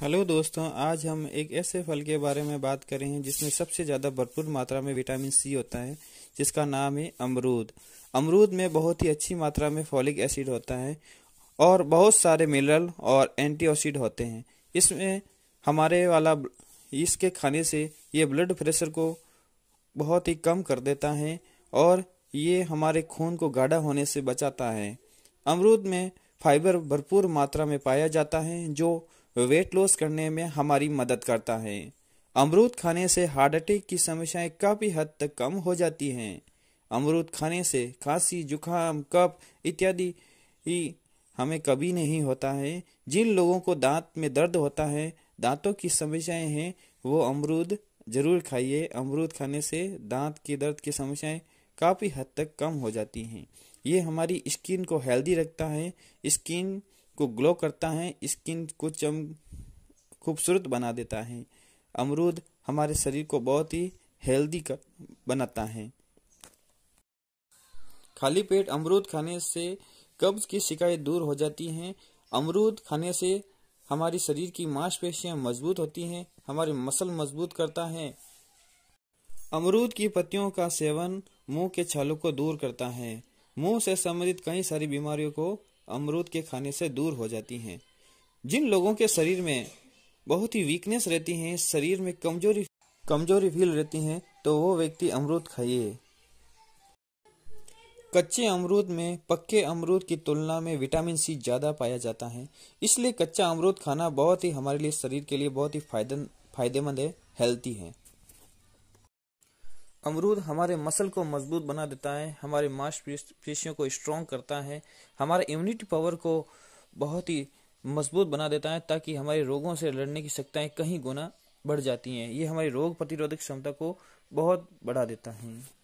hello दोस्तों आज हम एक ऐसे फल के बारे में बात हैं जिसमें सबसे ज़्यादा भरपूर मात्रा में विटामिन सी होता है जिसका नाम है अमरूद अमरूद में बहुत ही अच्छी मात्रा में फॉलिक एसिड होता है और बहुत सारे मिनरल और एंटीऑक्सीड होते हैं इसमें हमारे वाला इसके खाने से ये ब्लड प्रेशर को बहुत ही कम कर देता है और ये हमारे खून को गाढ़ा होने से बचाता है अमरूद में फाइबर भरपूर मात्रा में पाया जाता है जो वेट लॉस करने में हमारी मदद करता है अमरूद खाने से हार्ट अटैक की समस्याएं काफ़ी हद तक कम हो जाती हैं अमरूद खाने से खांसी जुखाम कफ इत्यादि हमें कभी नहीं होता है जिन लोगों को दांत में दर्द होता है दांतों की समस्याएं हैं वो अमरूद ज़रूर खाइए अमरूद खाने से दांत के दर्द की समस्याएं काफ़ी हद तक कम हो जाती हैं ये हमारी स्किन को हेल्दी रखता है स्किन को ग्लो करता है स्किन को चम खूबसूरत बना देता है अमरूद हमारे शरीर को बहुत ही हेल्दी कर बनाता है खाली पेट अमरूद खाने से कब्ज की शिकायत दूर हो जाती है अमरूद खाने से हमारी शरीर की मांसपेशियां मजबूत होती हैं हमारे मसल मजबूत करता है अमरूद की पत्तियों का सेवन मुंह के छालों को दूर करता है मुंह से संबंधित कई सारी बीमारियों को अमरूद के खाने से दूर हो जाती हैं जिन लोगों के शरीर में बहुत ही वीकनेस रहती हैं शरीर में कमजोरी कमजोरी फील रहती हैं तो वो व्यक्ति अमरूद खाइए कच्चे अमरूद में पक्के अमरूद की तुलना में विटामिन सी ज़्यादा पाया जाता है इसलिए कच्चा अमरूद खाना बहुत ही हमारे लिए शरीर के लिए बहुत ही फायदे फायदेमंद है हेल्थी है अमरूद हमारे मसल को मजबूत बना देता है हमारे मांसपेशियों को स्ट्रॉन्ग करता है हमारे इम्यूनिटी पावर को बहुत ही मजबूत बना देता है ताकि हमारे रोगों से लड़ने की शक्तियाँ कहीं गुना बढ़ जाती हैं ये हमारी रोग प्रतिरोधक क्षमता को बहुत बढ़ा देता है